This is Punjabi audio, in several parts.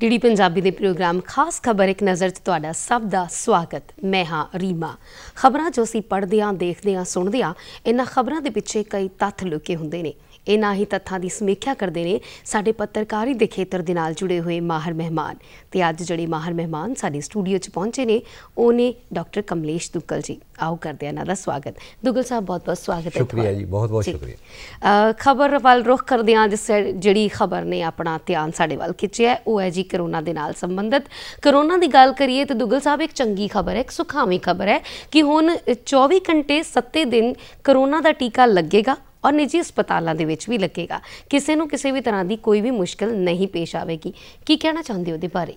ਡੀਡੀ ਪੰਜਾਬੀ ਦੇ ਪ੍ਰੋਗਰਾਮ ਖਾਸ ਖਬਰ ਇੱਕ ਨਜ਼ਰ 'ਚ ਤੁਹਾਡਾ ਸਭ ਦਾ ਸਵਾਗਤ ਮੈਂ ਹਾਂ ਰੀਮਾ ਖਬਰਾਂ ਜੋ ਅਸੀਂ ਪੜ੍ਹਦੇ ਆਂ ਦੇਖਦੇ ਆਂ ਸੁਣਦੇ ਆਂ ਇਹਨਾਂ ਖਬਰਾਂ ਦੇ ਪਿੱਛੇ ਕਈ ਤੱਥ ਲੁਕੇ ਹੁੰਦੇ ਨੇ ਇਹਨਾਂ ਹੀ ਤੱਥਾਂ ਦੀ ਸਮੀਖਿਆ ਕਰਦੇ ਨੇ ਸਾਡੇ ਪੱਤਰਕਾਰੀ ਦੇ ਖੇਤਰ ਦੇ ਨਾਲ ਜੁੜੇ ਹੋਏ ਮਾਹਰ ਮਹਿਮਾਨ ਤੇ ਅੱਜ ਜਿਹੜੇ ਮਾਹਰ ਮਹਿਮਾਨ ਸਾਡੇ ਸਟੂਡੀਓ 'ਚ ਪਹੁੰਚੇ ਨੇ ਉਹ ਨੇ ਡਾਕਟਰ ਕਮਲੇਸ਼ ਦੁੱਗਲ ਜੀ ਆਓ ਕਰਦੇ ਆ ਇਹਨਾਂ ਦਾ ਸਵਾਗਤ ਦੁੱਗਲ ਸਾਹਿਬ ਬਹੁਤ-ਬਹੁਤ ਸਵਾਗਤ ਹੈ ਸ਼ੁਕਰੀਆ ਜੀ ਬਹੁਤ-ਬਹੁਤ ਸ਼ੁਕਰੀਆ ਖਬਰ ਵੱਲ ਰੁਖ ਕਰਦੇ ਆ ਜਿਸ ਜਿਹੜੀ ਖਬਰ ਨੇ ਆਪਣਾ ਧਿਆਨ ਸਾਡੇ ਵੱਲ ਖਿੱਚਿਆ ਉਹ ਹੈ ਜੀ ਕਰੋਨਾ ਦੇ ਨਾਲ ਸੰਬੰਧਿਤ ਕਰੋਨਾ ਦੀ ਗੱਲ ਕਰੀਏ ਤੇ ਦੁੱਗਲ ਸਾਹਿਬ ਇੱਕ ਚੰਗੀ ਖਬਰ ਹੈ ਇੱਕ ਸੁਖਾਵੀਂ ਖਬਰ ਹੈ ਕਿ ਹੁਣ 24 ਘੰਟੇ 7 ਦਿਨ ਕਰੋਨਾ ਦਾ ਟੀਕਾ ਲੱਗੇਗਾ ਔਰ ਨਿੱਜੀ ਹਸਪਤਾਲਾਂ ਦੇ ਵਿੱਚ ਵੀ ਲੱਗੇਗਾ ਕਿਸੇ ਨੂੰ ਕਿਸੇ ਵੀ ਤਰ੍ਹਾਂ ਦੀ ਕੋਈ ਵੀ ਮੁਸ਼ਕਲ ਨਹੀਂ ਪੇਸ਼ ਆਵੇਗੀ ਕੀ ਕਹਿਣਾ ਚਾਹੁੰਦੇ ਹੋ ਦੇ ਬਾਰੇ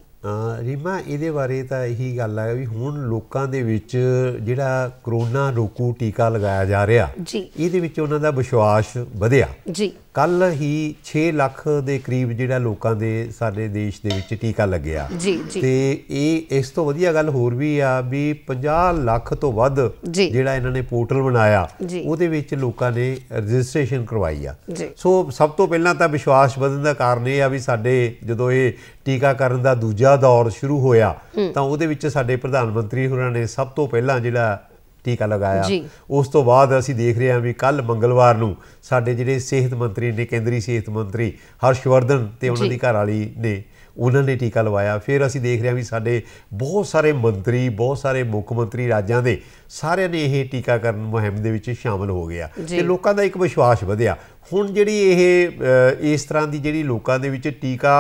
ਰੀਮਾ ਇਹਦੇ ਬਾਰੇ ਤਾਂ ਇਹੀ ਗੱਲ ਆ ਵੀ ਹੁਣ ਲੋਕਾਂ ਦੇ ਵਿੱਚ ਜਿਹੜਾ ਕਰੋਨਾ ਰੋਕੂ ਟੀਕਾ ਲਗਾਇਆ ਜਾ ਰਿਹਾ ਜੀ ਇਹਦੇ ਵਿੱਚ ਉਹਨਾਂ ਦਾ ਵਿਸ਼ਵਾਸ ਵਧਿਆ ਜੀ ਕੱਲ ਹੀ 6 ਲੱਖ ਦੇ ਕਰੀਬ ਜਿਹੜਾ ਲੋਕਾਂ ਦੇ ਸਾਡੇ ਦੇਸ਼ ਦੇ ਵਿੱਚ ਟੀਕਾ ਲੱਗਿਆ ਜੀ ਜੀ ਤੇ ਇਹ ਇਸ ਤੋਂ ਵਧੀਆ ਗੱਲ ਹੋਰ ਵੀ ਆ ਵੀ 50 ਲੱਖ ਤੋਂ ਵੱਧ ਜਿਹੜਾ ਇਹਨਾਂ ਨੇ ਪੋਰਟਲ ਬਣਾਇਆ ਉਹਦੇ ਵਿੱਚ ਲੋਕਾਂ ਨੇ ਰਜਿਸਟ੍ਰੇਸ਼ਨ ਕਰਵਾਈ ਆ ਸੋ ਸਭ ਤੋਂ ਪਹਿਲਾਂ ਤਾਂ ਵਿਸ਼ਵਾਸ ਵਧਣ ਦਾ ਕਾਰਨ ਇਹ ਆ ਵੀ ਸਾਡੇ ਜਦੋਂ ਇਹ ਟੀਕਾਕਰਨ ਦਾ ਦੂਜਾ ਦੌਰ ਸ਼ੁਰੂ ਹੋਇਆ ਤਾਂ ਉਹਦੇ ਵਿੱਚ ਸਾਡੇ ਪ੍ਰਧਾਨ ਮੰਤਰੀ ਹੋਰਾਂ ਨੇ ਸਭ ਤੋਂ ਪਹਿਲਾਂ ਜਿਹੜਾ ਟੀਕਾ ਲਗਾਇਆ ਉਸ ਤੋਂ ਬਾਅਦ ਅਸੀਂ ਦੇਖ ਰਹੇ ਹਾਂ ਵੀ ਕੱਲ ਮੰਗਲਵਾਰ ਨੂੰ ਸਾਡੇ ਜਿਹੜੇ ਸਿਹਤ ਮੰਤਰੀ ਨੇ ਕੇਂਦਰੀ ਸਿਹਤ ਮੰਤਰੀ ਹਰਸ਼ਵਰਧਨ ਤੇ ਉਹਨਾਂ ਦੀ ਘਰ ਵਾਲੀ ਨੇ ਉਹਨਾਂ ਨੇ ਟੀਕਾ ਲਵਾਇਆ ਫਿਰ ਅਸੀਂ ਦੇਖ ਰਹੇ ਹਾਂ ਵੀ ਸਾਡੇ ਬਹੁਤ ਸਾਰੇ ਮੰਤਰੀ ਬਹੁਤ ਸਾਰੇ ਮੁੱਖ ਮੰਤਰੀ ਰਾਜਾਂ ਦੇ ਸਾਰਿਆਂ ਨੇ ਇਹ ਟੀਕਾਕਰਨ ਮੁਹਿੰਮ ਦੇ ਵਿੱਚ ਸ਼ਾਮਲ ਹੋ ਗਿਆ ਤੇ ਲੋਕਾਂ ਦਾ ਇੱਕ ਵਿਸ਼ਵਾਸ ਵਧਿਆ ਹੁਣ ਜਿਹੜੀ ਇਹ ਇਸ ਤਰ੍ਹਾਂ ਦੀ ਜਿਹੜੀ ਲੋਕਾਂ ਦੇ ਵਿੱਚ ਟੀਕਾ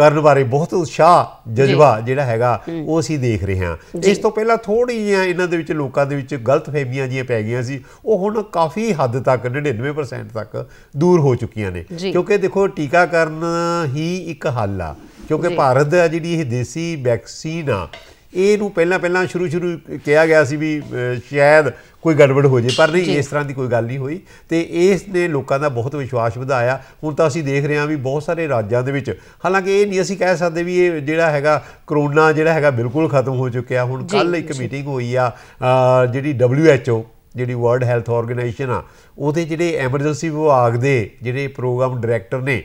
ਕਰਨ ਬਾਰੇ ਬਹੁਤ ਉਤਸ਼ਾਹ ਜਜ਼ਬਾ ਜਿਹੜਾ ਹੈਗਾ ਉਹ ਅਸੀਂ ਦੇਖ ਰਹੇ ਹਾਂ ਇਸ ਤੋਂ ਪਹਿਲਾਂ ਥੋੜੀ ਜਿਹੀ ਇਹਨਾਂ ਦੇ ਵਿੱਚ ਲੋਕਾਂ ਦੇ ਵਿੱਚ ਗਲਤ ਫਹਿਮੀਆਂ ਜੀਆਂ ਪੈ ਗਈਆਂ ਸੀ ਉਹ ਹੁਣ ਕਾਫੀ ਹੱਦ ਤੱਕ 99% ਤੱਕ ਦੂਰ ਹੋ ਚੁੱਕੀਆਂ ਨੇ ਕਿਉਂਕਿ ਦੇਖੋ ਟੀਕਾਕਰਨ ਹੀ ਇੱਕ ਹੱਲ ਆ ਕਿਉਂਕਿ ਭਾਰਤ ਜਿਹੜੀ ਇਹ ਦੇਸੀ ਵੈਕਸੀਨ ਆ ਇਹ ਨੂੰ ਪਹਿਲਾਂ ਪਹਿਲਾਂ ਸ਼ੁਰੂ ਸ਼ੁਰੂ ਕਿਹਾ ਗਿਆ ਸੀ ਵੀ ਸ਼ਾਇਦ ਕੋਈ ਗੜਬੜ ਹੋ ਜੇ ਪਰ ਨਹੀਂ ਇਸ ਤਰ੍ਹਾਂ ਦੀ ਕੋਈ ਗੱਲ ਨਹੀਂ ਹੋਈ ਤੇ ਇਸ ਨੇ ਲੋਕਾਂ ਦਾ ਬਹੁਤ ਵਿਸ਼ਵਾਸ ਵਧਾਇਆ ਹੁਣ ਤਾਂ ਅਸੀਂ ਦੇਖ ਰਹੇ ਹਾਂ ਵੀ ਬਹੁਤ ਸਾਰੇ ਰਾਜਾਂ ਦੇ ਵਿੱਚ ਹਾਲਾਂਕਿ ਇਹ ਨਹੀਂ ਅਸੀਂ ਕਹਿ ਸਕਦੇ ਵੀ ਇਹ ਜਿਹੜਾ ਹੈਗਾ ਕਰੋਨਾ ਜਿਹੜਾ ਹੈਗਾ ਬਿਲਕੁਲ ਖਤਮ ਹੋ ਚੁੱਕਿਆ ਹੁਣ ਕੱਲ ਇੱਕ ਮੀਟਿੰਗ ਹੋਈ ਆ ਜਿਹੜੀ WHO ਜਿਹੜੀ ਵਰਲਡ ਹੈਲਥ ਆਰਗੇਨਾਈਜੇਸ਼ਨ ਆ ਉਹਦੇ ਜਿਹੜੇ ਐਮਰਜੈਂਸੀ ਵਿਭਾਗ ਦੇ ਜਿਹੜੇ ਪ੍ਰੋਗਰਾਮ ਡਾਇਰੈਕਟਰ ਨੇ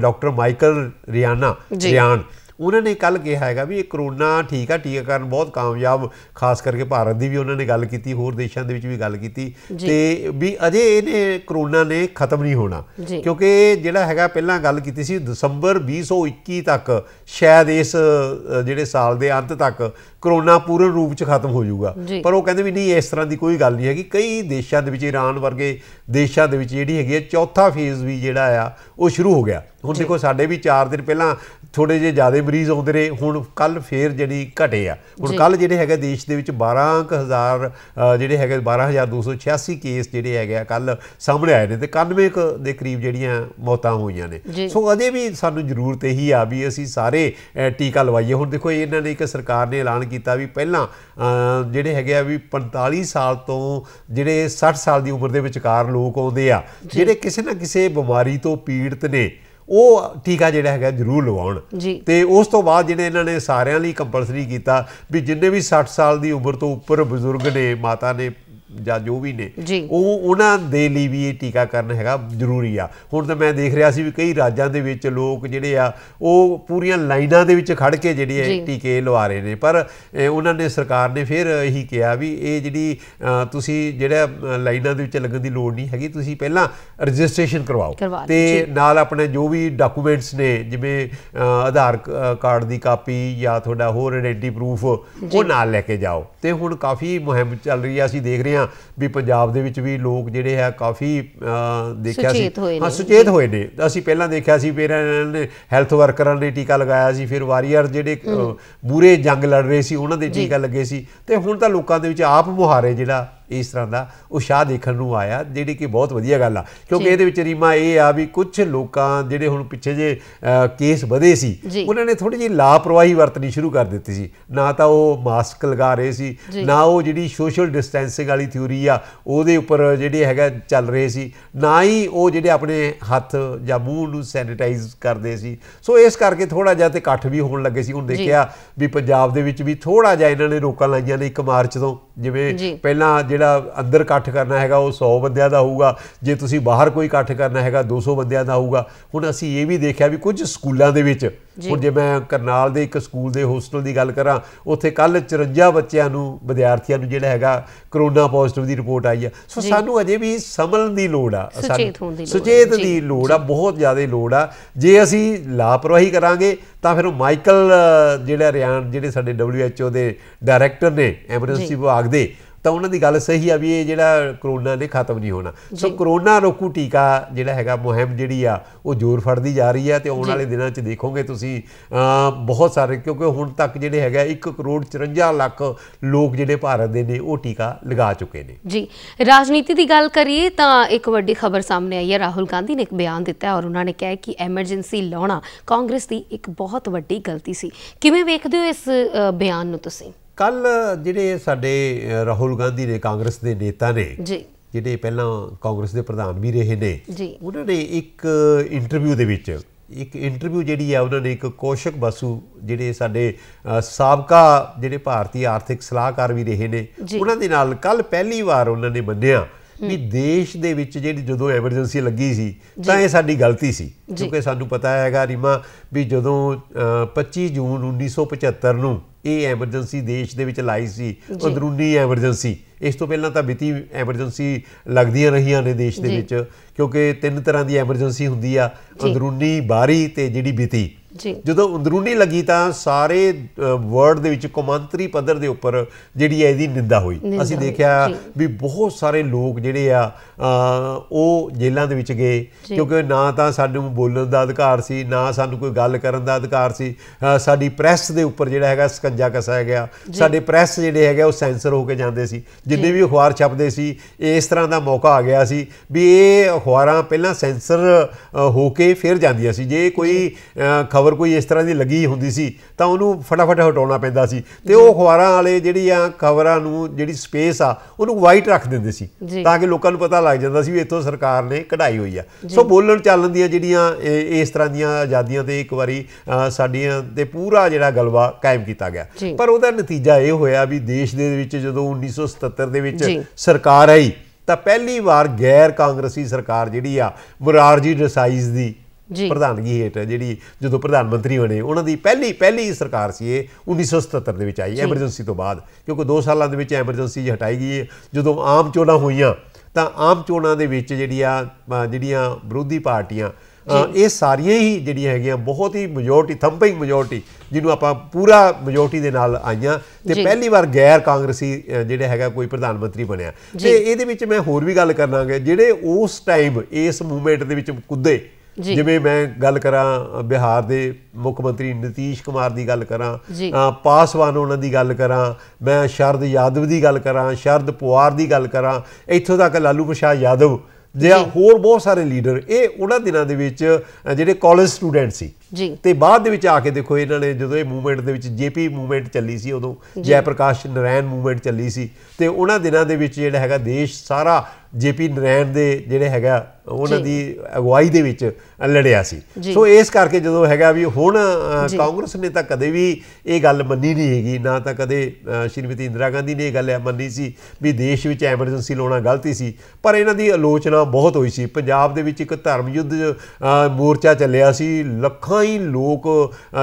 ਡਾਕਟਰ ਮਾਈਕਲ ਰਿਆਨਾ ਰਿਆਨ ਉਹਨਾਂ ਨੇ ਕੱਲ ਕਿਹਾ ਹੈਗਾ ਵੀ ਇਹ ਕਰੋਨਾ ਠੀਕ ਆ ਟੀਕਾਕਰਨ ਬਹੁਤ ਕਾਮਯਾਬ ਖਾਸ ਕਰਕੇ ਭਾਰਤ ਦੀ ਵੀ ਉਹਨਾਂ ਨੇ ਗੱਲ ਕੀਤੀ ਹੋਰ ਦੇਸ਼ਾਂ ਦੇ ਵਿੱਚ ਵੀ ਗੱਲ ਕੀਤੀ ਤੇ ਵੀ ਅਜੇ ਇਹਨੇ ਕਰੋਨਾ ਨੇ ਖਤਮ ਨਹੀਂ ਹੋਣਾ ਕਿਉਂਕਿ ਜਿਹੜਾ ਹੈਗਾ ਪਹਿਲਾਂ ਗੱਲ ਕੀਤੀ ਸੀ ਦਸੰਬਰ 2021 ਤੱਕ ਸ਼ਾਇਦ ਇਸ ਜਿਹੜੇ ਸਾਲ ਦੇ ਅੰਤ ਤੱਕ ਕਰੋਨਾ ਪੂਰਨ ਰੂਪ ਚ ਖਤਮ ਹੋ ਜਾਊਗਾ ਪਰ ਉਹ ਕਹਿੰਦੇ ਵੀ ਨਹੀਂ ਇਸ ਤਰ੍ਹਾਂ ਦੀ ਕੋਈ ਗੱਲ ਨਹੀਂ ਹੈਗੀ ਕਈ ਦੇਸ਼ਾਂ ਦੇ ਵਿੱਚ ਈਰਾਨ ਵਰਗੇ ਦੇਸ਼ਾਂ ਦੇ ਵਿੱਚ ਜਿਹੜੀ ਹੈਗੀ ਹੈ ਚੌਥਾ ਫੇਜ਼ ਵੀ ਜਿਹੜਾ ਆ ਉਹ ਸ਼ੁਰੂ ਹੋ ਗਿਆ ਹੁਣ ਦੇਖੋ ਸਾਡੇ ਵੀ 4 ਦਿਨ ਪਹਿਲਾਂ ਥੋੜੇ ਜਿਹਾ ਜ਼ਿਆਦਾ ਮਰੀਜ਼ ਆਉਂਦੇ ਰਹੇ ਹੁਣ ਕੱਲ ਫੇਰ ਜਿਹੜੀ ਘਟੇ ਆ ਹੁਣ ਕੱਲ ਜਿਹੜੇ ਹੈਗੇ ਦੇਸ਼ ਦੇ ਵਿੱਚ 12000 ਜਿਹੜੇ ਹੈਗੇ 12286 ਕੇਸ ਜਿਹੜੇ ਹੈਗੇ ਕੱਲ ਸਾਹਮਣੇ ਆਏ ਨੇ ਤੇ 91 ਦੇ ਕਰੀਬ ਜਿਹੜੀਆਂ ਮੌਤਾਂ ਹੋਈਆਂ ਨੇ ਸੋ ਅਜੇ ਵੀ ਸਾਨੂੰ ਜ਼ਰੂਰਤ ਇਹੀ ਆ ਵੀ ਅਸੀਂ ਸਾਰੇ ਟੀਕਾ ਲਵਾਈਏ ਹੁਣ ਦੇਖੋ ਇਹਨਾਂ ਨੇ ਇੱਕ ਸਰਕਾਰ ਨੇ ਐਲਾਨ ਕੀਤਾ ਵੀ ਪਹਿਲਾਂ ਜਿਹੜੇ ਹੈਗੇ ਆ ਵੀ 45 ਸਾਲ ਤੋਂ ਜਿਹੜੇ 60 ਸਾਲ ਦੀ ਉਮਰ ਦੇ ਵਿਚਕਾਰ ਲੋਕ ਆਉਂਦੇ ਆ ਜਿਹੜੇ ਕਿਸੇ ਨਾ ਕਿਸੇ ਬਿਮਾਰੀ ਤੋਂ ਪੀੜਤ ਨੇ ਉਹ ਟੀਕਾ ਜਿਹੜਾ ਹੈਗਾ ਜ਼ਰੂਰ ਲਵਾਉਣ ਤੇ ਉਸ ਤੋਂ ਬਾਅਦ ਜਿਹੜੇ ਇਹਨਾਂ ਨੇ ਸਾਰਿਆਂ ਲਈ ਕੰਪਲਸਰੀ ਕੀਤਾ ਵੀ ਜਿੰਨੇ ਵੀ 60 ਸਾਲ ਦੀ ਉਮਰ ਤੋਂ ਉੱਪਰ ਬਜ਼ੁਰਗ ਨੇ ਮਾਤਾ ਨੇ ਜਾਂ ਜੋ ਵੀ ਨੇ ਉਹ ਉਹਨਾਂ ਦੇ ਲਈ ਵੀ ਇਹ ਟੀਕਾਕਰਨ ਹੈਗਾ ਜ਼ਰੂਰੀ ਆ ਹੁਣ ਤਾਂ ਮੈਂ ਦੇਖ ਰਿਹਾ ਸੀ ਵੀ ਕਈ ਰਾਜਾਂ ਦੇ ਵਿੱਚ ਲੋਕ ਜਿਹੜੇ ਆ ਉਹ ਪੂਰੀਆਂ ਲਾਈਨਾਂ ਦੇ ਵਿੱਚ ਖੜ ਕੇ ਜਿਹੜੇ ਆ ਟੀਕੇ ਲਵਾ ਰਹੇ ਨੇ ਪਰ ਉਹਨਾਂ ਨੇ ਸਰਕਾਰ ਨੇ ਫਿਰ ਇਹੀ ਕਿਹਾ ਵੀ ਇਹ ਜਿਹੜੀ ਤੁਸੀਂ ਜਿਹੜਾ ਲਾਈਨਾਂ ਦੇ ਵਿੱਚ ਲੱਗਣ ਦੀ ਲੋੜ ਨਹੀਂ ਹੈਗੀ ਤੁਸੀਂ ਪਹਿਲਾਂ ਰਜਿਸਟ੍ਰੇਸ਼ਨ ਕਰਵਾਓ ਤੇ ਨਾਲ ਆਪਣੇ ਜੋ ਵੀ ਡਾਕੂਮੈਂਟਸ ਨੇ ਜਿਵੇਂ ਆਧਾਰ ਕਾਰਡ ਦੀ ਕਾਪੀ ਜਾਂ ਤੁਹਾਡਾ ਹੋਰ ਰੈਡੀ ਪ੍ਰੂਫ ਉਹ ਨਾਲ ਲੈ ਕੇ ਜਾਓ ਤੇ ਹੁਣ ਕਾਫੀ ਮੁਹਿੰਮ ਚੱਲ ਰਹੀ ਆ ਅਸੀਂ ਦੇਖ ਰਹੇ ਆ ਵੀ ਪੰਜਾਬ ਦੇ ਵਿੱਚ ਵੀ ਲੋਕ ਜਿਹੜੇ ਆ ਕਾਫੀ ਦੇਖਿਆ ਸੀ ਹਾਂ ਸੁਚੇਤ ਹੋਏ ਨੇ ਅਸੀਂ ਪਹਿਲਾਂ ਦੇਖਿਆ ਸੀ ਫਿਰ ਇਹਨਾਂ ਨੇ ਹੈਲਥ ਵਰਕਰਾਂ ਨੇ ਟੀਕਾ ਲਗਾਇਆ ਸੀ ਫਿਰ ਵਾਰੀਅਰ ਜਿਹੜੇ ਬੂਰੇ ਜੰਗ ਲੜ ਰਹੇ ਸੀ ਉਹਨਾਂ ਦੇ ਟੀਕਾ ਲੱਗੇ ਸੀ ਤੇ ਹੁਣ ਤਾਂ ਲੋਕਾਂ ਦੇ ਵਿੱਚ ਆਪ ਮੁਹਾਰੇ ਜਿਹੜਾ ਇਸ ਤਰ੍ਹਾਂ ਦਾ ਉਸ਼ਾਹ ਦੇਖਣ ਨੂੰ ਆਇਆ ਜਿਹੜੀ ਕਿ ਬਹੁਤ ਵਧੀਆ ਗੱਲ ਆ ਕਿਉਂਕਿ ਇਹਦੇ ਵਿੱਚ ਰੀਮਾ ਇਹ ਆ ਵੀ ਕੁਝ ਲੋਕਾਂ ਜਿਹੜੇ ਹੁਣ ਪਿੱਛੇ ਜੇ ਕੇਸ ਵਧੇ ਸੀ ਉਹਨਾਂ ਨੇ ਥੋੜੀ ਜਿਹੀ ਲਾਪਰਵਾਹੀ ਵਰਤਣੀ ਸ਼ੁਰੂ ਕਰ ਦਿੱਤੀ ਸੀ ਨਾ ਤਾਂ ਉਹ ਮਾਸਕ ਲਗਾ ਰਹੇ ਸੀ ਨਾ ਉਹ ਜਿਹੜੀ ਸੋਸ਼ਲ ਡਿਸਟੈਂਸਿੰਗ ਵਾਲੀ ਥਿਊਰੀ ਆ ਉਹਦੇ ਉੱਪਰ ਜਿਹੜੀ ਹੈਗਾ ਚੱਲ ਰਹੇ ਸੀ ਨਾ ਹੀ ਉਹ ਜਿਹੜੇ ਆਪਣੇ ਹੱਥ ਜਾਂ ਮੂੰਹ ਨੂੰ ਸੈਨੀਟਾਈਜ਼ ਕਰਦੇ ਸੀ ਸੋ ਇਸ ਕਰਕੇ ਥੋੜਾ ਜਿਹਾ ਤੇ ਇਕੱਠ ਵੀ ਹੋਣ ਲੱਗੇ ਸੀ ਹੁਣ ਦੇਖਿਆ ਵੀ ਪੰਜਾਬ ਦੇ ਵਿੱਚ ਵੀ ਥੋੜਾ ਜਿਹਾ ਇਹਨਾਂ ਨੇ ਰੋਕਾਂ ਲਾਈਆਂ ਨੇ 1 ਮਾਰਚ ਤੋਂ ਜਿਵੇਂ ਪਹਿਲਾਂ ਜਿਹੜਾ ਅੰਦਰ ਇਕੱਠ ਕਰਨਾ ਹੈਗਾ ਉਹ 100 ਬੰਦਿਆਂ ਦਾ ਹੋਊਗਾ ਜੇ ਤੁਸੀਂ ਬਾਹਰ ਕੋਈ ਇਕੱਠ ਕਰਨਾ ਹੈਗਾ 200 ਬੰਦਿਆਂ ਦਾ ਹੋਊਗਾ ਹੁਣ ਅਸੀਂ ਇਹ ਵੀ ਦੇਖਿਆ ਵੀ ਕੁਝ ਸਕੂਲਾਂ ਦੇ ਵਿੱਚ ਹੁਣ ਜੇ ਮੈਂ ਕਰਨਾਲ ਦੇ ਇੱਕ ਸਕੂਲ ਦੇ ਹੋਸਟਲ ਦੀ ਗੱਲ ਕਰਾਂ ਉੱਥੇ ਕੱਲ 54 ਬੱਚਿਆਂ ਨੂੰ ਵਿਦਿਆਰਥੀਆਂ ਨੂੰ ਜਿਹੜਾ ਹੈਗਾ ਕਰੋਨਾ ਪੋਜ਼ਿਟਿਵ ਦੀ ਰਿਪੋਰਟ ਆਈ ਆ ਸੋ ਸਾਨੂੰ ਅਜੇ ਵੀ ਸੰਭਲਣ ਦੀ ਲੋੜ ਆ ਸੁਚੇਤ ਹੋਣ ਦੀ ਲੋੜ ਦੀ ਲੋੜ ਆ ਬਹੁਤ ਜ਼ਿਆਦਾ ਲੋੜ ਆ ਜੇ ਅਸੀਂ ਲਾਪਰਵਾਹੀ ਕਰਾਂਗੇ ਤਾਂ ਫਿਰ ਮਾਈਕਲ ਜਿਹੜਾ ਰਿਆਨ ਜਿਹੜੇ ਸਾਡੇ WHO ਦੇ ਡਾਇਰੈਕਟਰ ਨੇ ਐਮਰਜੈਂਸੀ ਵਿਭਾਗ ਦੇ ਤਾਂ ਉਹਨਾਂ ਦੀ ਗੱਲ ਸਹੀ ਆ ਵੀ ਇਹ ਜਿਹੜਾ ਕਰੋਨਾ ਨੇ ਖਤਮ ਨਹੀਂ ਹੋਣਾ ਸੋ ਕਰੋਨਾ ਰੋਕੂ ਟੀਕਾ ਜਿਹੜਾ ਹੈਗਾ ਮੁਹਿੰਮ ਜਿਹੜੀ ਆ ਉਹ ਜ਼ੋਰ ਫੜਦੀ ਜਾ ਰਹੀ ਆ ਤੇ ਆਉਣ ਵਾਲੇ ਦਿਨਾਂ 'ਚ ਦੇਖੋਗੇ ਤੁਸੀਂ ਬਹੁਤ ਸਾਰੇ ਕਿਉਂਕਿ ਹੁਣ ਤੱਕ ਜਿਹੜੇ ਹੈਗਾ 1 ਕਰੋੜ 54 ਲੱਖ ਲੋਕ ਜਿਹੜੇ ਭਾਰਤ ਦੇ ਨੇ ਉਹ ਟੀਕਾ ਲਗਾ ਚੁੱਕੇ ਨੇ ਜੀ ਰਾਜਨੀਤੀ ਦੀ ਗੱਲ ਕਰੀਏ ਤਾਂ ਇੱਕ ਵੱਡੀ ਖਬਰ ਸਾਹਮਣੇ ਆਈ ਹੈ ਰਾਹੁਲ ਗਾਂਧੀ ਨੇ ਇੱਕ ਬਿਆਨ ਦਿੱਤਾ ਔਰ ਉਹਨਾਂ ਨੇ ਕਿਹਾ ਕਿ ਐਮਰਜੈਂਸੀ ਲਾਉਣਾ ਕਾਂਗਰਸ ਦੀ ਇੱਕ ਬਹੁਤ ਵੱਡੀ ਗਲਤੀ ਸੀ ਕਿਵੇਂ ਵੇਖਦੇ ਹੋ ਇਸ ਬਿਆਨ ਨੂੰ ਤੁਸੀਂ ਕੱਲ ਜਿਹੜੇ ਸਾਡੇ ਰਾਹੁਲ ਗਾਂਧੀ ਨੇ ਕਾਂਗਰਸ ਦੇ ਨੇਤਾ ਨੇ ਜੀ ਜਿਹੜੇ ਪਹਿਲਾਂ ਕਾਂਗਰਸ ਦੇ ਪ੍ਰਧਾਨ ਵੀ ਰਹੇ ਨੇ ਉਹਨਾਂ ਨੇ ਇੱਕ ਇੰਟਰਵਿਊ ਦੇ ਵਿੱਚ ਇੱਕ ਇੰਟਰਵਿਊ ਜਿਹੜੀ ਆ ਉਹਨਾਂ ਨੇ ਇੱਕ ਕੋਸ਼ਕ ਬਸੂ ਜਿਹੜੇ ਸਾਡੇ ਸਾਬਕਾ ਜਿਹੜੇ ਭਾਰਤੀ ਆਰਥਿਕ ਸਲਾਹਕਾਰ ਵੀ ਰਹੇ ਨੇ ਉਹਨਾਂ ਦੇ ਨਾਲ ਕੱਲ ਪਹਿਲੀ ਵਾਰ ਉਹਨਾਂ ਨੇ ਮੰਨਿਆ ਵੀ ਦੇਸ਼ ਦੇ ਵਿੱਚ ਜਿਹੜੀ ਜਦੋਂ ਐਮਰਜੈਂਸੀ ਲੱਗੀ ਸੀ ਤਾਂ ਇਹ ਸਾਡੀ ਗਲਤੀ ਸੀ ਕਿਉਂਕਿ ਸਾਨੂੰ ਪਤਾ ਹੈਗਾ ਰੀਮਾ ਵੀ ਜਦੋਂ 25 ਜੂਨ 1975 ਨੂੰ ਇਹ ਐਮਰਜੈਂਸੀ ਦੇਸ਼ ਦੇ ਵਿੱਚ ਲਾਈ ਸੀ ਅੰਦਰੂਨੀ ਐਮਰਜੈਂਸੀ ਇਸ ਤੋਂ ਪਹਿਲਾਂ ਤਾਂ ਬਿਤੀ ਐਮਰਜੈਂਸੀ ਲੱਗਦੀਆਂ ਰਹੀਆਂ ਨੇ ਦੇਸ਼ ਦੇ ਵਿੱਚ ਕਿਉਂਕਿ ਤਿੰਨ ਤਰ੍ਹਾਂ ਦੀ ਐਮਰਜੈਂਸੀ ਹੁੰਦੀ ਆ ਅੰਦਰੂਨੀ ਬਾਹਰੀ ਤੇ ਜਿਹੜੀ ਬਿਤੀ ਜਦੋਂ ਅੰਦਰੂਨੀ ਲੱਗੀ ਤਾਂ ਸਾਰੇ ਵਰਡ ਦੇ ਵਿੱਚ ਕੌਮਾਂਤਰੀ ਪੱਧਰ ਦੇ ਉੱਪਰ ਜਿਹੜੀ ਹੈ ਇਹਦੀ ਨਿੰਦਾ ਹੋਈ ਅਸੀਂ ਦੇਖਿਆ ਵੀ ਬਹੁਤ ਸਾਰੇ ਲੋਕ ਜਿਹੜੇ ਆ ਉਹ ਜੇਲ੍ਹਾਂ ਦੇ ਵਿੱਚ ਗਏ ਕਿਉਂਕਿ ਨਾ ਤਾਂ ਸਾਨੂੰ ਬੋਲਣ ਦਾ ਅਧਿਕਾਰ ਸੀ ਨਾ ਸਾਨੂੰ ਕੋਈ ਗੱਲ ਕਰਨ ਦਾ ਅਧਿਕਾਰ ਸੀ ਸਾਡੀ ਪ੍ਰੈਸ ਦੇ ਉੱਪਰ ਜਿਹੜਾ ਹੈਗਾ ਸਕੰਜਾ ਕਸਾਇਆ ਗਿਆ ਸਾਡੇ ਪ੍ਰੈਸ ਜਿਹੜੇ ਹੈਗੇ ਉਹ ਸੈਂਸਰ ਹੋ ਕੇ ਜਾਂਦੇ ਸੀ ਜਿੰਨੇ ਵੀ ਅਖਬਾਰ ਛਪਦੇ ਸੀ ਇਸ ਤਰ੍ਹਾਂ ਦਾ ਮੌਕਾ ਆ ਗਿਆ ਸੀ ਵੀ ਇਹ ਅਖਬਾਰਾਂ ਪਹਿਲਾਂ ਸੈਂਸਰ ਹੋ ਕੇ ਫਿਰ ਜਾਂਦੀਆਂ ਸੀ ਜੇ ਕੋਈ ਖਬਰ ਖਬਰ ਕੋਈ ਇਸ ਤਰ੍ਹਾਂ ਦੀ ਲੱਗੀ ਹੁੰਦੀ ਸੀ ਤਾਂ ਉਹਨੂੰ ਫਟਾਫਟ ਹਟਾਉਣਾ ਪੈਂਦਾ ਸੀ ਤੇ ਉਹ ਖਵਾਰਾਂ ਵਾਲੇ ਜਿਹੜੀ ਆ ਖਬਰਾਂ ਨੂੰ ਜਿਹੜੀ ਸਪੇਸ ਆ ਉਹਨੂੰ ਵਾਈਟ ਰੱਖ ਦਿੰਦੇ ਸੀ ਤਾਂ ਕਿ ਲੋਕਾਂ ਨੂੰ ਪਤਾ ਲੱਗ ਜਾਂਦਾ ਸੀ ਵੀ ਇੱਥੋਂ ਸਰਕਾਰ ਨੇ ਕਢਾਈ ਹੋਈ ਆ ਸੋ ਬੋਲਣ ਚੱਲਣ ਦੀਆਂ ਜਿਹੜੀਆਂ ਇਸ ਤਰ੍ਹਾਂ ਦੀਆਂ ਆਜ਼ਾਦੀਆਂ ਤੇ ਇੱਕ ਵਾਰੀ ਸਾਡੀਆਂ ਤੇ ਪੂਰਾ ਜਿਹੜਾ ਗਲਵਾ ਕਾਇਮ ਕੀਤਾ ਗਿਆ ਪਰ ਉਹਦਾ ਨਤੀਜਾ ਇਹ ਹੋਇਆ ਵੀ ਦੇਸ਼ ਦੇ ਵਿੱਚ ਜਦੋਂ 1977 ਦੇ ਵਿੱਚ ਸਰਕਾਰ ਆਈ ਤਾਂ ਪਹਿਲੀ ਵਾਰ ਗੈਰ ਕਾਂਗਰਸੀ ਸਰਕਾਰ ਜਿਹੜੀ ਆ ਮੁਰਾਰਜੀ ਦਸਾਈਜ਼ ਦੀ ਪ੍ਰਧਾਨਗੀ ਹੇਠ ਜਿਹੜੀ ਜਦੋਂ ਪ੍ਰਧਾਨ ਮੰਤਰੀ ਬਣੇ ਉਹਨਾਂ ਦੀ ਪਹਿਲੀ ਪਹਿਲੀ ਸਰਕਾਰ ਸੀ ਇਹ 1977 ਦੇ ਵਿੱਚ ਆਈ ਐਮਰਜੈਂਸੀ ਤੋਂ ਬਾਅਦ ਕਿਉਂਕਿ 2 ਸਾਲਾਂ ਦੇ ਵਿੱਚ ਐਮਰਜੈਂਸੀ ਜੀ ਹਟਾਈ ਗਈ ਜਦੋਂ ਆਮ ਚੋਣਾਂ ਹੋਈਆਂ ਤਾਂ ਆਮ ਚੋਣਾਂ ਦੇ ਵਿੱਚ ਜਿਹੜੀਆਂ ਜਿਹੜੀਆਂ ਵਿਰੋਧੀ ਪਾਰਟੀਆਂ ਇਹ ਸਾਰੀਆਂ ਹੀ ਜਿਹੜੀਆਂ ਹੈਗੀਆਂ ਬਹੁਤ ਹੀ ਮੈਜੋਰਟੀ ਥੰਪਿੰਗ ਮੈਜੋਰਟੀ ਜਿਹਨੂੰ ਆਪਾਂ ਪੂਰਾ ਮੈਜੋਰਟੀ ਦੇ ਨਾਲ ਆਈਆਂ ਤੇ ਪਹਿਲੀ ਵਾਰ ਗੈਰ ਕਾਂਗਰਸੀ ਜਿਹੜਾ ਹੈਗਾ ਕੋਈ ਪ੍ਰਧਾਨ ਮੰਤਰੀ ਬਣਿਆ ਤੇ ਇਹਦੇ ਵਿੱਚ ਮੈਂ ਹੋਰ ਵੀ ਗੱਲ ਕਰਨਾਗਾ ਜਿਹੜੇ ਉਸ ਟਾਈਮ ਇਸ ਮੂਵਮੈਂਟ ਦੇ ਵਿੱਚ ਕੁੱਦੇ ਜਿਵੇਂ ਮੈਂ ਗੱਲ ਕਰਾਂ ਬਿਹਾਰ ਦੇ ਮੁੱਖ ਮੰਤਰੀ ਨਤੀਸ਼ ਕੁਮਾਰ ਦੀ ਗੱਲ ਕਰਾਂ ਪਾਸਵਾਨ ਉਹਨਾਂ ਦੀ ਗੱਲ ਕਰਾਂ ਮੈਂ ਸ਼ਰਦ ਯਾਦਵ ਦੀ ਗੱਲ ਕਰਾਂ ਸ਼ਰਦ ਪੁਆਰ ਦੀ ਗੱਲ ਕਰਾਂ ਇੱਥੋਂ ਤੱਕ ਲਾਲੂ ਪ੍ਰਸ਼ਾਦ ਯਾਦਵ ਜਿਹੜਾ ਹੋਰ ਬਹੁਤ ਸਾਰੇ ਲੀਡਰ ਇਹ ਉਹਨਾਂ ਦਿਨਾਂ ਦੇ ਵਿੱਚ ਜਿਹੜੇ ਕਾਲਜ ਸਟੂਡੈਂਟ ਸੀ ਜੀ ਤੇ ਬਾਅਦ ਦੇ ਵਿੱਚ ਆ ਕੇ ਦੇਖੋ ਇਹਨਾਂ ਨੇ ਜਦੋਂ ਇਹ ਮੂਵਮੈਂਟ ਦੇ ਵਿੱਚ ਜੇਪੀ ਮੂਵਮੈਂਟ ਚੱਲੀ ਸੀ ਉਦੋਂ ਜੈ ਪ੍ਰਕਾਸ਼ ਨਰੈਣ ਮੂਵਮੈਂਟ ਚੱਲੀ ਸੀ ਤੇ ਉਹਨਾਂ ਦਿਨਾਂ ਦੇ ਵਿੱਚ ਜਿਹੜਾ ਹੈਗਾ ਦੇਸ਼ ਸਾਰਾ ਜੇਪੀ ਨਰੈਣ ਦੇ ਜਿਹੜੇ ਹੈਗਾ ਉਹਨਾਂ ਦੀ ਅਗਵਾਈ ਦੇ ਵਿੱਚ ਲੜਿਆ ਸੀ ਸੋ ਇਸ ਕਰਕੇ ਜਦੋਂ ਹੈਗਾ ਵੀ ਹੁਣ ਕਾਂਗਰਸ ਨੇ ਤਾਂ ਕਦੇ ਵੀ ਇਹ ਗੱਲ ਮੰਨੀ ਨਹੀਂ ਹੈਗੀ ਨਾ ਤਾਂ ਕਦੇ ਸ਼੍ਰੀਮਤੀ ਇੰਦਰਾ ਗਾਂਧੀ ਨੇ ਇਹ ਗੱਲ ਮੰਨੀ ਸੀ ਵੀ ਦੇਸ਼ ਵਿੱਚ ਐਮਰਜੈਂਸੀ ਲਾਉਣਾ ਗਲਤੀ ਸੀ ਪਰ ਇਹਨਾਂ ਦੀ ਆਲੋਚਨਾ ਬਹੁਤ ਹੋਈ ਸੀ ਪੰਜਾਬ ਦੇ ਵਿੱਚ ਇੱਕ ਧਰਮ ਯੁੱਧ ਮੋਰਚਾ ਚੱਲਿਆ ਸੀ ਲੱਖਾਂ ਉਦਾਂ ਹੀ ਲੋਕ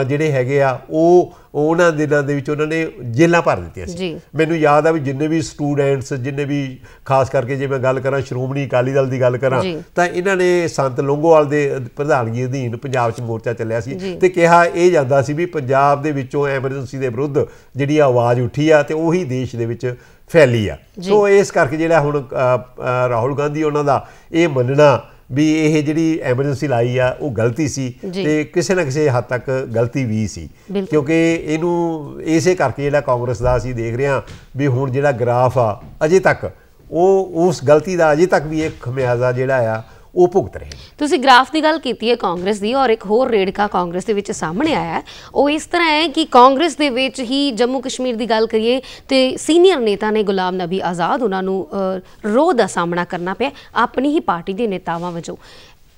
ਜਿਹੜੇ ਹੈਗੇ ਆ ਉਹ ਉਹਨਾਂ ਦਿਨਾਂ ਦੇ ਵਿੱਚ ਉਹਨਾਂ ਨੇ ਜੇਲਾਂ ਭਰ ਦਿੱਤੀਆਂ ਸੀ ਮੈਨੂੰ ਯਾਦ ਆ ਵੀ ਜਿੰਨੇ ਵੀ ਸਟੂਡੈਂਟਸ ਜਿੰਨੇ ਵੀ ਖਾਸ ਕਰਕੇ ਜੇ ਮੈਂ ਗੱਲ ਕਰਾਂ ਸ਼੍ਰੋਮਣੀ ਅਕਾਲੀ ਦਲ ਦੀ ਗੱਲ ਕਰਾਂ ਤਾਂ ਇਹਨਾਂ ਨੇ ਸੰਤ ਲੰਗੋਵਾਲ ਦੇ ਪ੍ਰਧਾਨਗੀ ਅਧੀਨ ਪੰਜਾਬ 'ਚ ਮੋਰਚਾ ਚੱਲਿਆ ਸੀ ਤੇ ਕਿਹਾ ਇਹ ਜਾਂਦਾ ਸੀ ਵੀ ਪੰਜਾਬ ਦੇ ਵਿੱਚੋਂ ਐਮਰਜੈਂਸੀ ਦੇ ਵਿਰੁੱਧ ਜਿਹੜੀ ਆਵਾਜ਼ ਉੱਠੀ ਆ ਤੇ ਉਹੀ ਦੇਸ਼ ਦੇ ਵਿੱਚ ਫੈਲੀ ਆ ਸੋ ਇਸ ਕਰਕੇ ਜਿਹੜਾ ਹੁਣ ਰਾਹੁਲ ਗਾਂਧੀ ਉਹਨਾਂ ਦਾ ਇਹ ਮੰਨਣਾ ਵੀ ਇਹ ਜਿਹੜੀ ਐਮਰਜੈਂਸੀ ਲਾਈ ਆ ਉਹ ਗਲਤੀ ਸੀ ਤੇ ਕਿਸੇ ਨਾ ਕਿਸੇ ਹੱਦ ਤੱਕ ਗਲਤੀ ਵੀ ਸੀ ਕਿਉਂਕਿ ਇਹਨੂੰ ਇਸੇ ਕਰਕੇ ਜਿਹੜਾ ਕਾਂਗਰਸ ਦਾ ਅਸੀਂ ਦੇਖ ਰਹੇ ਹਾਂ ਵੀ ਹੁਣ ਜਿਹੜਾ ਗ੍ਰਾਫ ਆ ਅਜੇ ਤੱਕ ਉਹ ਉਸ ਗਲਤੀ ਦਾ ਅਜੇ ਤੱਕ ਵੀ ਇੱਕ ਖਮਿਆਜ਼ਾ ਜਿਹੜਾ ਆ ਉਹ ਭੁਗਤ ਰਹੇ ਤੁਸੀਂ ਗ੍ਰਾਫ ਦੀ ਗੱਲ ਕੀਤੀ ਹੈ ਕਾਂਗਰਸ ਦੀ ਔਰ ਇੱਕ ਹੋਰ ਰੇੜਕਾ ਕਾਂਗਰਸ ਦੇ ਵਿੱਚ ਸਾਹਮਣੇ ਆਇਆ ਉਹ ਇਸ ਤਰ੍ਹਾਂ ਹੈ ਕਿ ਕਾਂਗਰਸ ਦੇ ਵਿੱਚ ਹੀ ਜੰਮੂ ਕਸ਼ਮੀਰ ਦੀ ਗੱਲ ਕਰੀਏ ਤੇ ਸੀਨੀਅਰ ਨੇਤਾ ਨੇ ਗੁਲਾਮ ਨਬੀ ਆਜ਼ਾਦ ਉਹਨਾਂ ਨੂੰ ਰੋਹ ਦਾ ਸਾਹਮਣਾ ਕਰਨਾ ਪਿਆ ਆਪਣੀ ਹੀ ਪਾਰਟੀ ਦੇ ਨੇਤਾਵਾਂ ਵਜੋਂ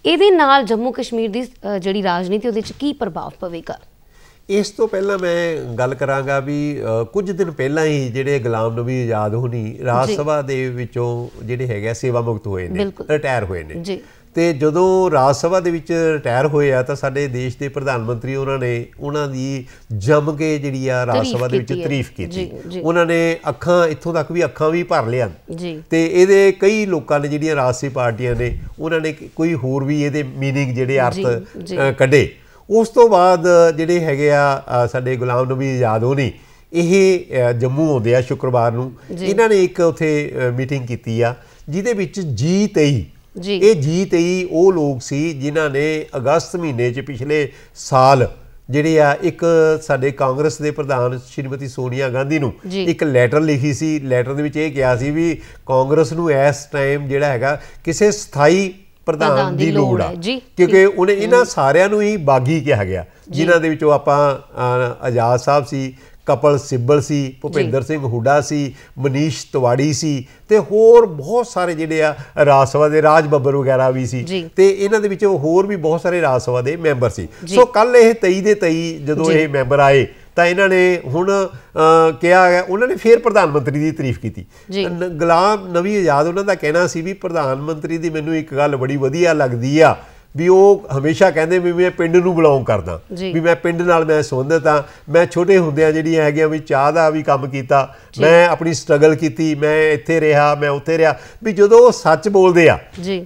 ਇਹਦੇ ਨਾਲ ਜੰਮੂ ਕਸ਼ਮੀਰ ਦੀ ਜਿਹੜੀ ਰਾਜਨੀਤੀ ਉਹਦੇ ਵਿੱਚ ਕੀ ਪ੍ਰਭਾਵ ਪਵੇਗਾ ਇਸ ਤੋਂ ਪਹਿਲਾਂ ਮੈਂ ਗੱਲ ਕਰਾਂਗਾ ਵੀ ਕੁਝ ਦਿਨ ਪਹਿਲਾਂ ਹੀ ਜਿਹੜੇ ਗੁਲਾਮ ਨਬੀ ਆਜ਼ਾਦ ਹੋਣੀ ਰਾਜ ਸਭਾ ਦੇ ਵਿੱਚੋਂ ਜਿਹੜੇ ਹੈਗੇ ਸੇਵਾ ਮੁਕਤ ਹੋਏ ਨੇ ਰਿਟਾਇਰ ਹੋਏ ਨੇ ਜੀ ਤੇ ਜਦੋਂ ਰਾਜ ਸਭਾ ਦੇ ਵਿੱਚ ਰਿਟਾਇਰ ਹੋਏ ਆ ਤਾਂ ਸਾਡੇ ਦੇਸ਼ ਦੇ ਪ੍ਰਧਾਨ ਮੰਤਰੀ ਉਹਨਾਂ ਨੇ ਉਹਨਾਂ ਦੀ ਜੰਮ ਕੇ ਜਿਹੜੀ ਆ ਰਾਜ ਸਭਾ ਦੇ ਵਿੱਚ ਤਾਰੀਫ ਕੀਤੀ ਉਹਨਾਂ ਨੇ ਅੱਖਾਂ ਇੱਥੋਂ ਤੱਕ ਵੀ ਅੱਖਾਂ ਵੀ ਭਰ ਲਿਆ ਤੇ ਇਹਦੇ ਕਈ ਲੋਕਾਂ ਨੇ ਜਿਹੜੀਆਂ ਰਾਜਸੀ ਪਾਰਟੀਆਂ ਨੇ ਉਹਨਾਂ ਨੇ ਕੋਈ ਹੋਰ ਵੀ ਇਹਦੇ ਮੀਨਿੰਗ ਜਿਹੜੇ ਅਰਥ ਕੱਢੇ ਉਸ ਤੋਂ ਬਾਅਦ ਜਿਹੜੇ ਹੈਗੇ ਆ ਸਾਡੇ ਗੁਲਾਮ ਨਬੀ ਆਜ਼ਾਦ ਹੋਣੀ ਇਹ ਜੰਮੂ ਆਉਂਦੇ ਆ ਸ਼ੁੱਕਰਵਾਰ ਨੂੰ ਇਹਨਾਂ ਨੇ ਇੱਕ ਉਥੇ ਮੀਟਿੰਗ ਕੀਤੀ ਆ ਜਿਹਦੇ ਵਿੱਚ ਜੀ 23 ਇਹ ਜੀ 23 ਉਹ ਲੋਕ ਸੀ ਜਿਨ੍ਹਾਂ ਨੇ ਅਗਸਤ ਮਹੀਨੇ 'ਚ ਪਿਛਲੇ ਸਾਲ ਜਿਹੜੇ ਆ ਇੱਕ ਸਾਡੇ ਕਾਂਗਰਸ ਦੇ ਪ੍ਰਧਾਨ ਸ਼੍ਰੀਮਤੀ ਸੋਨੀਆ ਗਾਂਧੀ ਨੂੰ ਇੱਕ ਲੈਟਰ ਲਿਖੀ ਸੀ ਲੈਟਰ ਦੇ ਵਿੱਚ ਇਹ ਕਿਹਾ ਸੀ ਵੀ ਕਾਂਗਰਸ ਨੂੰ ਇਸ ਟਾਈਮ ਜਿਹੜਾ ਹੈਗਾ ਕਿਸੇ ਸਥਾਈ ਪ੍ਰਧਾਨ ਦੀ ਲੋੜ ਜੀ ਕਿਉਂਕਿ ਉਹਨੇ ਇਹਨਾਂ ਸਾਰਿਆਂ ਨੂੰ ਹੀ ਬਾਗੀ ਕਿਹਾ ਗਿਆ ਜਿਨ੍ਹਾਂ ਦੇ ਵਿੱਚੋਂ ਆਪਾਂ ਆਜ਼ਾਦ ਸਾਹਿਬ ਸੀ ਕਪਲ ਸਿੱਬਲ ਸੀ ਭੁਪਿੰਦਰ ਸਿੰਘ ਹੁੱਡਾ ਸੀ ਮਨੀਸ਼ ਤਵਾੜੀ ਸੀ ਤੇ ਹੋਰ ਬਹੁਤ ਸਾਰੇ ਜਿਹੜੇ ਆ ਰਾਸਵਾ ਦੇ ਰਾਜ ਬੱਬਰ ਵਗੈਰਾ ਵੀ ਸੀ ਤੇ ਇਹਨਾਂ ਦੇ ਵਿੱਚ ਹੋਰ ਵੀ ਬਹੁਤ ਸਾਰੇ ਰਾਸਵਾ ਦੇ ਮੈਂਬਰ ਸੀ ਸੋ ਕੱਲ ਇਹ 23 ਦੇ 23 ਜਦੋਂ ਇਹ ਮੈਂਬਰ ਆਏ ਤਾਂ ਇਹਨਾਂ ਨੇ ਹੁਣ ਕਿਹਾ ਹੈ ਉਹਨਾਂ ਨੇ ਫੇਰ ਪ੍ਰਧਾਨ ਮੰਤਰੀ ਦੀ ਤਾਰੀਫ ਕੀਤੀ ਗੁਲਾਮ ਨਵੀ ਆਜ਼ਾਦ ਉਹਨਾਂ ਦਾ ਕਹਿਣਾ ਸੀ ਵੀ ਪ੍ਰਧਾਨ ਮੰਤਰੀ ਦੀ ਮੈਨੂੰ ਇੱਕ ਗੱਲ ਬੜੀ ਵਧੀਆ ਲੱਗਦੀ ਆ ਵੀ ਉਹ ਹਮੇਸ਼ਾ ਕਹਿੰਦੇ ਵੀ ਮੈਂ ਪਿੰਡ ਨੂੰ ਬਿਲੋਂਗ ਕਰਦਾ ਵੀ ਮੈਂ ਪਿੰਡ ਨਾਲ ਮੈਂ ਸੰਬੰਧਿਤ ਆ ਮੈਂ ਛੋਟੇ ਹੁੰਦਿਆਂ ਜਿਹੜੀਆਂ ਹੈਗੀਆਂ ਵੀ ਚਾਹ ਦਾ ਵੀ ਕੰਮ ਕੀਤਾ ਮੈਂ ਆਪਣੀ ਸਟਰਗਲ ਕੀਤੀ ਮੈਂ ਇੱਥੇ ਰਿਹਾ ਮੈਂ ਉੱਥੇ ਰਿਹਾ ਵੀ ਜਦੋਂ ਉਹ ਸੱਚ ਬੋਲਦੇ ਆ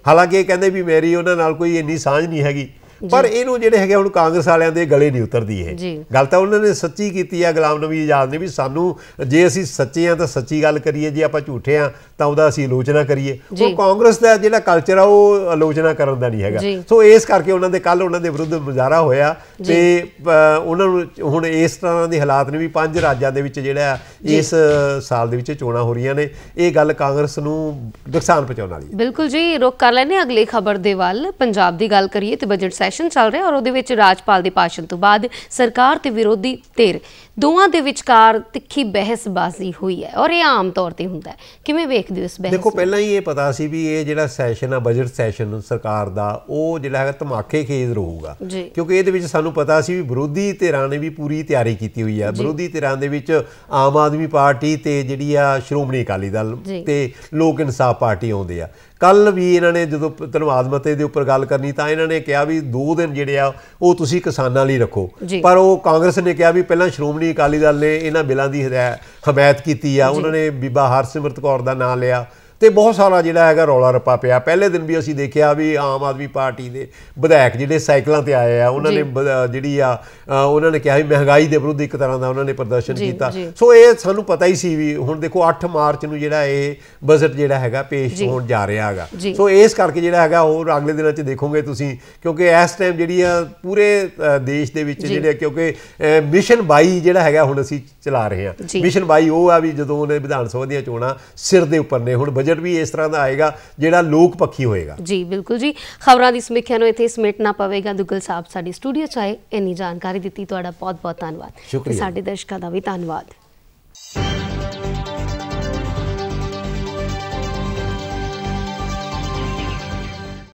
ਹਾਲਾਂਕਿ ਇਹ ਕਹਿੰਦੇ ਵੀ ਮੇਰੀ ਉਹਨਾਂ ਨਾਲ ਕੋਈ ਇੰਨੀ ਸਾਂਝ ਨਹੀਂ ਹੈਗੀ ਪਰ ਇਹਨੂੰ ਜਿਹੜੇ ਹੈਗੇ ਹੁਣ ਕਾਂਗਰਸ ਵਾਲਿਆਂ ਦੇ ਗਲੇ ਨਹੀਂ ਉਤਰਦੀ ਇਹ ਗੱਲ ਤਾਂ ਉਹਨਾਂ ਨੇ ਸੱਚੀ ਕੀਤੀ ਆ ਗੁਲਾਮ ਨਬੀ ਆਜ਼ਾਦ ਨੇ ਵੀ ਸਾਨੂੰ ਜੇ ਅਸੀਂ ਸੱਚੇ ਆ ਤਾਂ ਸੱਚੀ ਗੱਲ ਕਰੀਏ ਜੇ ਆਪਾਂ ਝੂਠੇ ਆ ਤਾਂ ਉਹਦਾ ਅਸੀਂ ਆਲੋਚਨਾ ਕਰੀਏ ਉਹ ਕਾਂਗਰਸ ਦਾ ਜਿਹੜਾ ਕਲਚਰ ਆ ਉਹ ਆਲੋਚਨਾ ਕਰਨ ਦਾ ਨਹੀਂ ਹੈਗਾ ਸੋ ਇਸ ਕਰਕੇ ਉਹਨਾਂ ਦੇ ਕੱਲ ਉਹਨਾਂ ਦੇ ਵਿਰੁੱਧ ਮੁਜ਼ਾਰਾ ਹੋਇਆ ਤੇ ਉਹਨਾਂ ਨੂੰ ਹੁਣ ਇਸ ਤਰ੍ਹਾਂ ਦੇ ਹਾਲਾਤ ਨੇ ਵੀ ਪੰਜ ਰਾਜਾਂ ਦੇ ਵਿੱਚ ਜਿਹੜਾ ਇਸ ਸਾਲ ਦੇ ਵਿੱਚ ਚੋਣਾਂ ਹੋ ਰਹੀਆਂ ਨੇ ਇਹ ਗੱਲ ਕਾਂਗਰਸ ਨੂੰ ਨੁਕਸਾਨ ਪਹੁੰਚਾਉਣ ਵਾਲੀ ਹੈ ਬਿਲਕੁਲ ਜੀ ਰੁਕ ਕਰ ਲੈਨੇ ਅਗਲੀ ਖਬਰ ਦੇ ਵੱਲ ਪੰਜਾਬ ਦੀ ਗੱਲ ਕਰੀਏ ਤੇ ਬਜਟ ਸੈਸ਼ਨ ਚੱਲ ਰਿਹਾ ਔਰ ਉਹਦੇ ਵਿੱਚ ਰਾਜਪਾਲ ਦੇ ਭਾਸ਼ਣ ਤੋਂ ਬਾਅਦ ਸਰਕਾਰ ਤੇ ਵਿਰੋਧੀ ਧਿਰ ਦੋਵਾਂ ਦੇ ਵਿਚਕਾਰ ਤਿੱਖੀ ਬਹਿਸਬਾਜ਼ੀ ਹੋਈ ਹੈ ਔਰ ਇਹ ਆਮ ਤੌਰ ਤੇ ਹੁੰਦਾ ਹੈ ਕਿਵੇਂ ਵੇਖਦੇ ਹੋ ਇਸ ਬਹਿਸ ਦੇਖੋ ਪਹਿਲਾਂ ਹੀ ਇਹ ਪਤਾ ਸੀ ਵੀ ਇਹ ਜਿਹੜਾ ਸੈਸ਼ਨ ਆ ਬਜਟ ਸੈਸ਼ਨ ਸਰਕਾਰ ਦਾ ਉਹ ਜਿਹੜਾ ਹੈਗਾ ਧਮਾਕੇ ਖੇਜ਼ ਰਹੂਗਾ ਕਿਉਂਕਿ ਇਹਦੇ ਵਿੱਚ ਸਾਨੂੰ ਪਤਾ ਸੀ ਵੀ ਵਿਰੋਧੀ ਧਿਰਾਂ ਨੇ ਵੀ ਪੂਰੀ ਤਿਆਰੀ ਕੀਤੀ ਹੋਈ ਆ ਵਿਰੋਧੀ ਧਿਰਾਂ ਦੇ ਵਿੱਚ ਆਮ ਆਦਮੀ ਪਾਰਟੀ ਤੇ ਜਿਹੜੀ ਆ ਸ਼੍ਰੋਮਣੀ ਅਕਾਲੀ ਦਲ ਤੇ ਲੋਕ ਇਨਸਾਫ ਪਾਰਟੀ ਆਉਂਦੇ ਆ ਕੱਲ ਵੀ ਇਹਨਾਂ ਨੇ ਜਦੋਂ ਧਨਵਾਦ ਮਤੇ ਦੇ ਉੱਪਰ ਗੱਲ ਕਰਨੀ ਤਾਂ ਇਹਨਾਂ ਨੇ ਕਿਹਾ ਵੀ ਦੋ ਦਿਨ ਜਿਹੜੇ ਆ ਉਹ ਤੁਸੀਂ ਕਿਸਾਨਾਂ ਲਈ ਰੱਖੋ ਪਰ ਉਹ ਕਾਂਗਰਸ ਨੇ ਕਿਹਾ ਵੀ ਪਹਿਲਾਂ ਸ਼੍ਰੋਮਣੀ ਅਕਾਲੀ ਦਲ ਨੇ ਇਹਨਾਂ ਬਿੱਲਾਂ ਦੀ ਹਮਾਇਤ ਕੀਤੀ ਆ ਉਹਨਾਂ ਨੇ ਬੀਬਾ ਹਰਸਿਮਰਤ ਕੌਰ ਦਾ ਨਾਮ ਲਿਆ ਤੇ ਬਹੁਤ ਸਾਰਾ ਜਿਹੜਾ ਹੈਗਾ ਰੌਲਾ ਰਪਾ ਪਿਆ ਪਹਿਲੇ ਦਿਨ ਵੀ ਅਸੀਂ ਦੇਖਿਆ ਵੀ ਆਮ ਆਦਮੀ ਪਾਰਟੀ ਦੇ ਵਿਧਾਇਕ ਜਿਹੜੇ ਸਾਈਕਲਾਂ ਤੇ ਆਏ ਆ ਉਹਨਾਂ ਨੇ ਜਿਹੜੀ ਆ ਉਹਨਾਂ ਨੇ ਕਿਹਾ ਵੀ ਮਹਿੰਗਾਈ ਦੇ ਵਿਰੁੱਧ ਇੱਕ ਤਰ੍ਹਾਂ ਦਾ ਉਹਨਾਂ ਨੇ ਪ੍ਰਦਰਸ਼ਨ ਕੀਤਾ ਸੋ ਇਹ ਸਾਨੂੰ ਪਤਾ ਹੀ ਸੀ ਵੀ ਹੁਣ ਦੇਖੋ 8 ਮਾਰਚ ਨੂੰ ਜਿਹੜਾ ਇਹ ਬਜਟ ਜਿਹੜਾ ਹੈਗਾ ਪੇਸ਼ ਹੋਣ ਜਾ ਰਿਹਾ ਹੈਗਾ ਸੋ ਇਸ ਕਰਕੇ ਜਿਹੜਾ ਹੈਗਾ ਹੋਰ ਅਗਲੇ ਦਿਨਾਂ 'ਚ ਦੇਖੋਗੇ ਤੁਸੀਂ ਕਿਉਂਕਿ ਇਸ ਟਾਈਮ ਜਿਹੜੀ ਆ ਪੂਰੇ ਦੇਸ਼ ਦੇ ਵਿੱਚ ਜਿਹੜੇ ਕਿਉਂਕਿ ਮਿਸ਼ਨ 22 ਜਿਹੜਾ ਹੈਗਾ ਹੁਣ ਅਸੀਂ ਚਲਾ ਰਹੇ ਹਾਂ ਮਿਸ਼ਨ 22 ਉਹ ਆ ਵੀ ਜਦੋਂ ਉਹਨੇ ਵਿਧਾਨ ਸਭਾ ਦੀਆਂ ਚੋਣਾਂ ਸਿਰ ਦੇ ਉੱਪਰ ਨੇ ਹੁਣ ਮੈਨੇਜਰ ਵੀ ਇਸ ਤਰ੍ਹਾਂ ਦਾ ਆਏਗਾ ਜਿਹੜਾ ਲੋਕ ਪੱਖੀ ਹੋਏਗਾ ਜੀ ਬਿਲਕੁਲ ਜੀ ਖਬਰਾਂ ਦੀ ਸਮੀਖਿਆ ਨੂੰ ਇੱਥੇ ਸਮੇਟਣਾ ਪਵੇਗਾ ਦੁੱਗਲ ਸਾਹਿਬ ਸਾਡੀ ਸਟੂਡੀਓ ਚ ਆਏ ਇੰਨੀ ਜਾਣਕਾਰੀ ਦਿੱਤੀ ਤੁਹਾਡਾ ਬਹੁਤ ਬਹੁਤ ਧੰਨਵਾਦ ਸਾਡੇ ਦਰਸ਼ਕਾਂ ਦਾ ਵੀ ਧੰਨਵਾਦ